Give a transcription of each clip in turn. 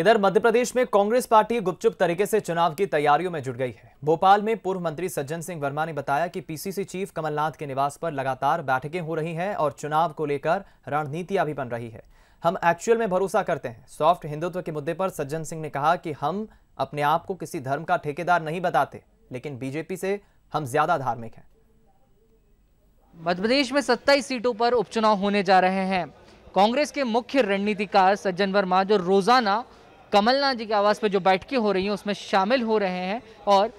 इधर मध्य प्रदेश में कांग्रेस पार्टी गुपचुप तरीके से चुनाव की तैयारियों में जुट गई है भोपाल में पूर्व मंत्री सज्जन सिंह वर्मा ने बताया कि पीसीसी चीफ कमलनाथ के निवास पर लगातार बैठकें हो रही हैं और चुनाव को लेकर रणनीतियां भी बन रही है हम एक्चुअल में भरोसा करते हैं सॉफ्ट हिंदुत्व के मुद्दे पर सज्जन सिंह ने कहा कि हम अपने आप को किसी धर्म का ठेकेदार नहीं बताते लेकिन बीजेपी से हम ज्यादा धार्मिक हैं मध्यप्रदेश में सत्ताईस सीटों पर उपचुनाव होने जा रहे हैं कांग्रेस के मुख्य रणनीतिकार सज्जन वर्मा जो रोजाना कमलनाथ जी के आवास पर जो बैठकें हो रही हैं उसमें शामिल हो रहे हैं और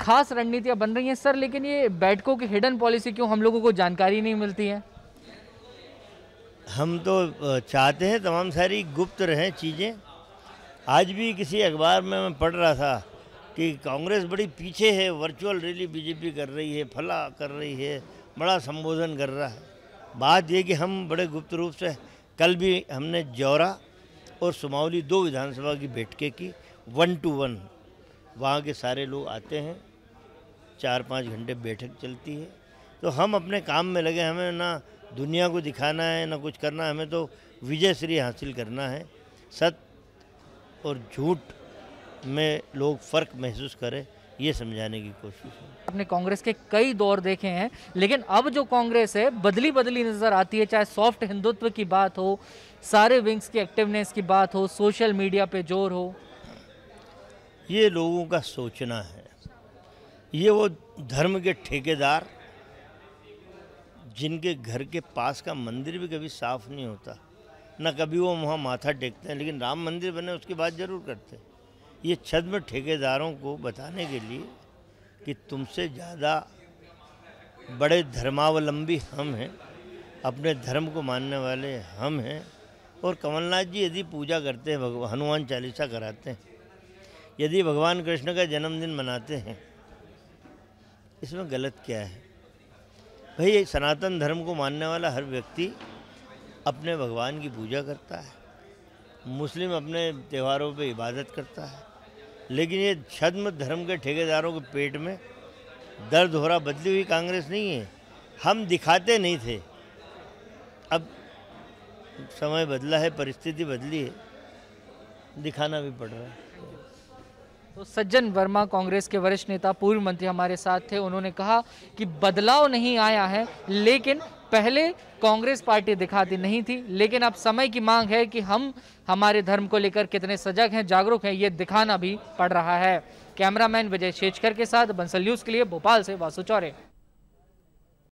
खास रणनीतियाँ बन रही हैं सर लेकिन ये बैठकों की हिडन पॉलिसी क्यों हम लोगों को जानकारी नहीं मिलती है हम तो चाहते हैं तमाम सारी गुप्त रहें चीज़ें आज भी किसी अखबार में मैं पढ़ रहा था कि कांग्रेस बड़ी पीछे है वर्चुअल रैली बीजेपी कर रही है फला कर रही है बड़ा संबोधन कर रहा है बात ये कि हम बड़े गुप्त रूप से कल भी हमने जौरा और सुमावली दो विधानसभा की बैठकें की वन टू वन वहाँ के सारे लोग आते हैं चार पाँच घंटे बैठक चलती है तो हम अपने काम में लगे हमें ना दुनिया को दिखाना है ना कुछ करना है हमें तो विजय श्री हासिल करना है सत्य और झूठ में लोग फ़र्क महसूस करें ये समझाने की कोशिश है आपने कांग्रेस के कई दौर देखे हैं लेकिन अब जो कांग्रेस है बदली बदली नज़र आती है चाहे सॉफ्ट हिंदुत्व की बात हो सारे विंग्स की एक्टिवनेस की बात हो सोशल मीडिया पे जोर हो ये लोगों का सोचना है ये वो धर्म के ठेकेदार जिनके घर के पास का मंदिर भी कभी साफ नहीं होता ना कभी वो वहाँ माथा टेकते हैं लेकिन राम मंदिर बने उसकी बात ज़रूर करते हैं ये छद्म ठेकेदारों को बताने के लिए कि तुमसे ज़्यादा बड़े धर्मावलंबी हम हैं अपने धर्म को मानने वाले हम हैं और कमलनाथ जी यदि पूजा करते हैं भगवान हनुमान चालीसा कराते हैं यदि भगवान कृष्ण का जन्मदिन मनाते हैं इसमें गलत क्या है भाई सनातन धर्म को मानने वाला हर व्यक्ति अपने भगवान की पूजा करता है मुस्लिम अपने त्योहारों पे इबादत करता है लेकिन ये छद्म धर्म के ठेकेदारों के पेट में दर्द हो रहा बदली हुई कांग्रेस नहीं है हम दिखाते नहीं थे अब समय बदला है परिस्थिति बदली है दिखाना भी पड़ रहा है तो सज्जन वर्मा कांग्रेस के वरिष्ठ नेता पूर्व मंत्री हमारे साथ थे उन्होंने कहा कि बदलाव नहीं आया है लेकिन पहले कांग्रेस पार्टी दिखाती नहीं थी लेकिन अब समय की मांग है कि हम हमारे धर्म को लेकर कितने सजग हैं जागरूक हैं ये दिखाना भी पड़ रहा है कैमरामैन विजय शेचकर के साथ बंसल न्यूज़ के लिए भोपाल से वासु चौरे